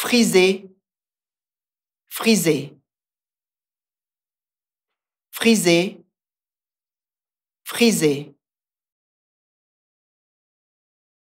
friser, friser, friser, friser.